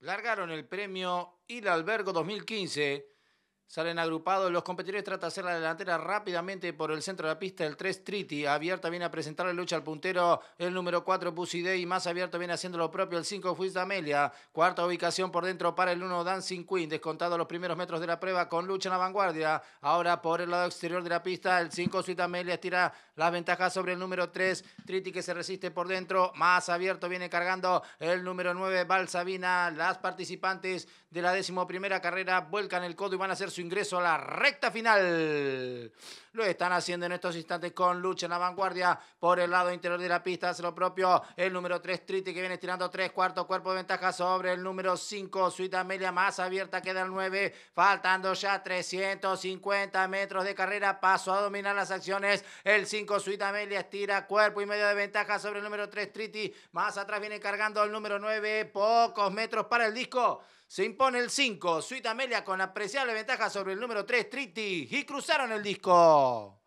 largaron el premio Il Albergo 2015 Salen agrupados los competidores, tratan de hacer la delantera rápidamente por el centro de la pista. El 3 Triti, abierta viene a presentar la lucha al puntero. El número 4 Pusidei. más abierto viene haciendo lo propio. El 5 Fuiz Amelia, cuarta ubicación por dentro para el 1 Dancing Queen. Descontado los primeros metros de la prueba con lucha en la vanguardia. Ahora por el lado exterior de la pista, el 5 Fuiz Amelia estira las ventajas sobre el número 3 Triti que se resiste por dentro. Más abierto viene cargando el número 9 Balsabina. Las participantes de la décimo primera carrera vuelcan el codo y van a hacer su ingreso a la recta final. Lo están haciendo en estos instantes con lucha en la vanguardia por el lado interior de la pista. Hace lo propio el número 3 Triti que viene tirando tres cuartos cuerpo de ventaja sobre el número 5 Suita Amelia. Más abierta queda el 9. Faltando ya 350 metros de carrera. Paso a dominar las acciones. El 5 Suita Amelia estira cuerpo y medio de ventaja sobre el número 3 Triti. Más atrás viene cargando el número 9. Pocos metros para el disco. Se impone el 5, Suite Amelia con apreciable ventaja sobre el número 3, Triti, y cruzaron el disco.